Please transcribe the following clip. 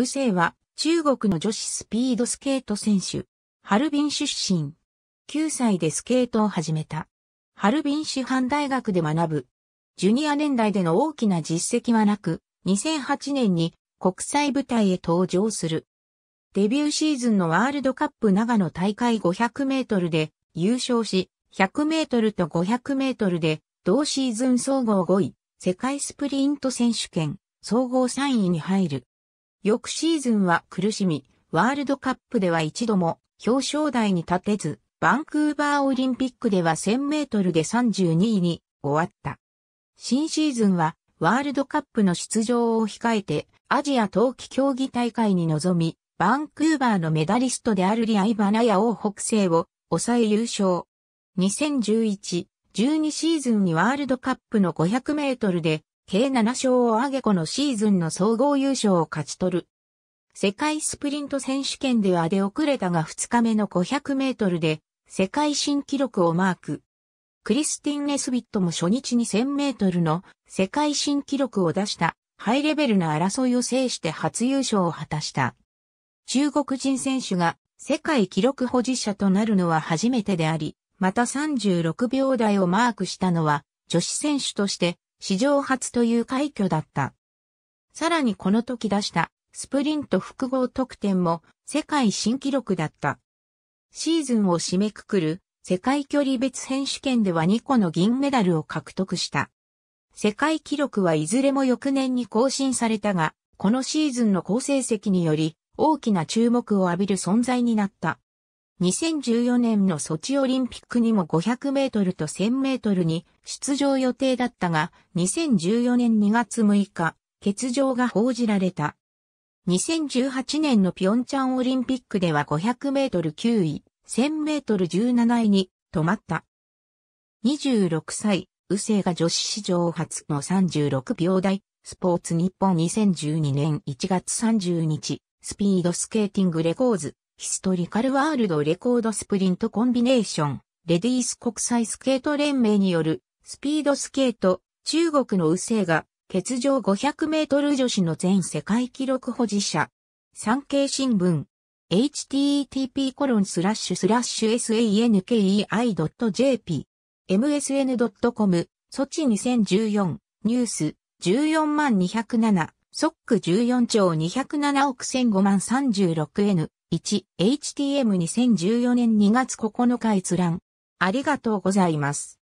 宇生は中国の女子スピードスケート選手。ハルビン出身。9歳でスケートを始めた。ハルビン師範大学で学ぶ。ジュニア年代での大きな実績はなく、2008年に国際舞台へ登場する。デビューシーズンのワールドカップ長野大会500メートルで優勝し、100メートルと500メートルで同シーズン総合5位、世界スプリント選手権、総合3位に入る。翌シーズンは苦しみ、ワールドカップでは一度も表彰台に立てず、バンクーバーオリンピックでは1000メートルで32位に終わった。新シーズンはワールドカップの出場を控えてアジア冬季競技大会に臨み、バンクーバーのメダリストであるリアイバナや王北西を抑え優勝。2011-12シーズンにワールドカップの500メートルで計7勝を挙げこのシーズンの総合優勝を勝ち取る。世界スプリント選手権では出遅れたが2日目の500メートルで世界新記録をマーク。クリスティン・ネスビットも初日に1000メートルの世界新記録を出したハイレベルな争いを制して初優勝を果たした。中国人選手が世界記録保持者となるのは初めてであり、また36秒台をマークしたのは女子選手として史上初という快挙だった。さらにこの時出したスプリント複合得点も世界新記録だった。シーズンを締めくくる世界距離別選手権では2個の銀メダルを獲得した。世界記録はいずれも翌年に更新されたが、このシーズンの好成績により大きな注目を浴びる存在になった。2014年のソチオリンピックにも500メートルと1000メートルに出場予定だったが、2014年2月6日、欠場が報じられた。2018年のピョンチャンオリンピックでは500メートル9位、1000メートル17位に止まった。26歳、宇勢が女子史上初の36秒台、スポーツ日本2012年1月30日、スピードスケーティングレコーズ、ヒストリカルワールドレコードスプリントコンビネーション、レディース国際スケート連盟による、スピードスケート、中国の右セが、欠場500メートル女子の全世界記録保持者。産経新聞。http コロンスラッシュスラッシュ sankei.jp msn.com ソチ2014ニュース14万207ソック14兆207億1005万 36n 1、HTM2014 年2月9日閲覧。ありがとうございます。